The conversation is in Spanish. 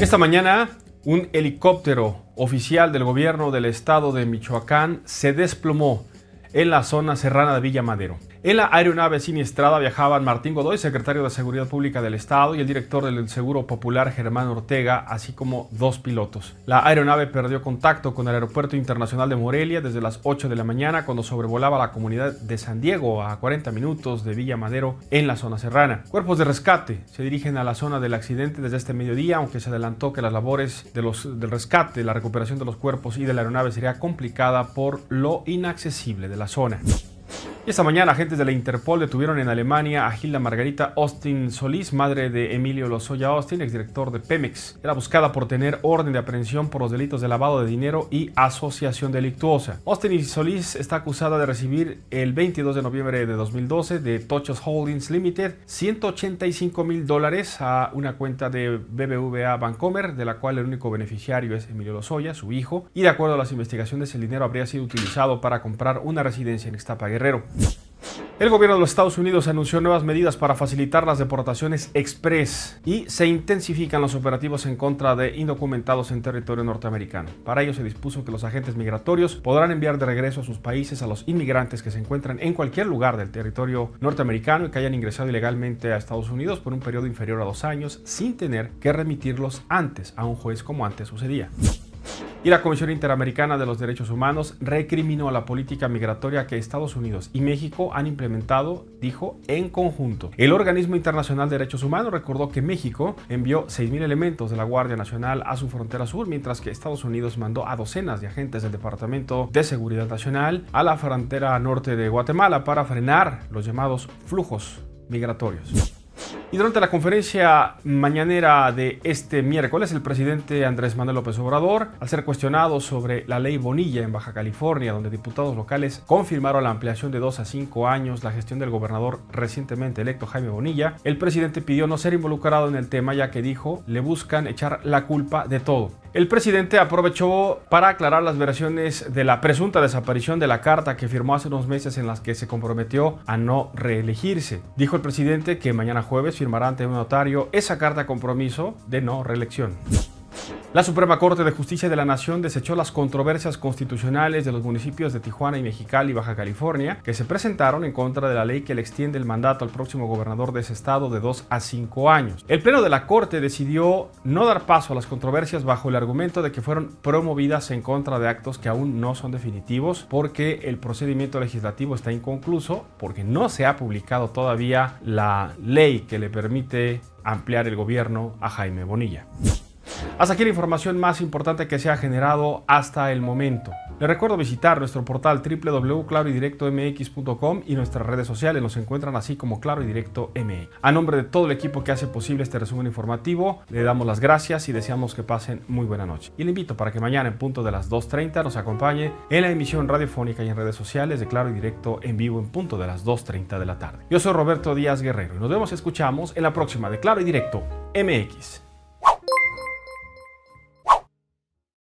Esta mañana, un helicóptero oficial del gobierno del estado de Michoacán se desplomó en la zona serrana de Villa Madero. En la aeronave siniestrada viajaban Martín Godoy, secretario de Seguridad Pública del Estado, y el director del Seguro Popular Germán Ortega, así como dos pilotos. La aeronave perdió contacto con el Aeropuerto Internacional de Morelia desde las 8 de la mañana cuando sobrevolaba la comunidad de San Diego a 40 minutos de Villa Madero en la zona serrana. Cuerpos de rescate se dirigen a la zona del accidente desde este mediodía, aunque se adelantó que las labores de los, del rescate, la recuperación de los cuerpos y de la aeronave sería complicada por lo inaccesible de la zona. Y esta mañana agentes de la Interpol detuvieron en Alemania a Gilda Margarita Austin Solís, madre de Emilio Lozoya Austin, exdirector de Pemex. Era buscada por tener orden de aprehensión por los delitos de lavado de dinero y asociación delictuosa. Austin y Solís está acusada de recibir el 22 de noviembre de 2012 de Tochos Holdings Limited 185 mil dólares a una cuenta de BBVA Bancomer, de la cual el único beneficiario es Emilio Lozoya, su hijo, y de acuerdo a las investigaciones el dinero habría sido utilizado para comprar una residencia en Estapa Guerrero. El gobierno de los Estados Unidos anunció nuevas medidas para facilitar las deportaciones express y se intensifican los operativos en contra de indocumentados en territorio norteamericano. Para ello se dispuso que los agentes migratorios podrán enviar de regreso a sus países a los inmigrantes que se encuentran en cualquier lugar del territorio norteamericano y que hayan ingresado ilegalmente a Estados Unidos por un periodo inferior a dos años sin tener que remitirlos antes a un juez como antes sucedía. Y la Comisión Interamericana de los Derechos Humanos recriminó la política migratoria que Estados Unidos y México han implementado, dijo, en conjunto. El Organismo Internacional de Derechos Humanos recordó que México envió 6.000 elementos de la Guardia Nacional a su frontera sur, mientras que Estados Unidos mandó a docenas de agentes del Departamento de Seguridad Nacional a la frontera norte de Guatemala para frenar los llamados flujos migratorios. Y durante la conferencia mañanera de este miércoles, el presidente Andrés Manuel López Obrador, al ser cuestionado sobre la ley Bonilla en Baja California, donde diputados locales confirmaron la ampliación de dos a cinco años la gestión del gobernador recientemente electo Jaime Bonilla, el presidente pidió no ser involucrado en el tema ya que dijo le buscan echar la culpa de todo. El presidente aprovechó para aclarar las versiones de la presunta desaparición de la carta que firmó hace unos meses en las que se comprometió a no reelegirse. Dijo el presidente que mañana jueves firmará ante un notario esa carta compromiso de no reelección. La Suprema Corte de Justicia de la Nación desechó las controversias constitucionales de los municipios de Tijuana y Mexicali, Baja California, que se presentaron en contra de la ley que le extiende el mandato al próximo gobernador de ese estado de 2 a 5 años. El Pleno de la Corte decidió no dar paso a las controversias bajo el argumento de que fueron promovidas en contra de actos que aún no son definitivos porque el procedimiento legislativo está inconcluso, porque no se ha publicado todavía la ley que le permite ampliar el gobierno a Jaime Bonilla. Hasta aquí la información más importante que se ha generado hasta el momento. Le recuerdo visitar nuestro portal www.claroydirectomx.com y nuestras redes sociales nos encuentran así como Claro y Directo MX. A nombre de todo el equipo que hace posible este resumen informativo, le damos las gracias y deseamos que pasen muy buena noche. Y le invito para que mañana en punto de las 2.30 nos acompañe en la emisión radiofónica y en redes sociales de Claro y Directo en vivo en punto de las 2.30 de la tarde. Yo soy Roberto Díaz Guerrero y nos vemos y escuchamos en la próxima de Claro y Directo MX.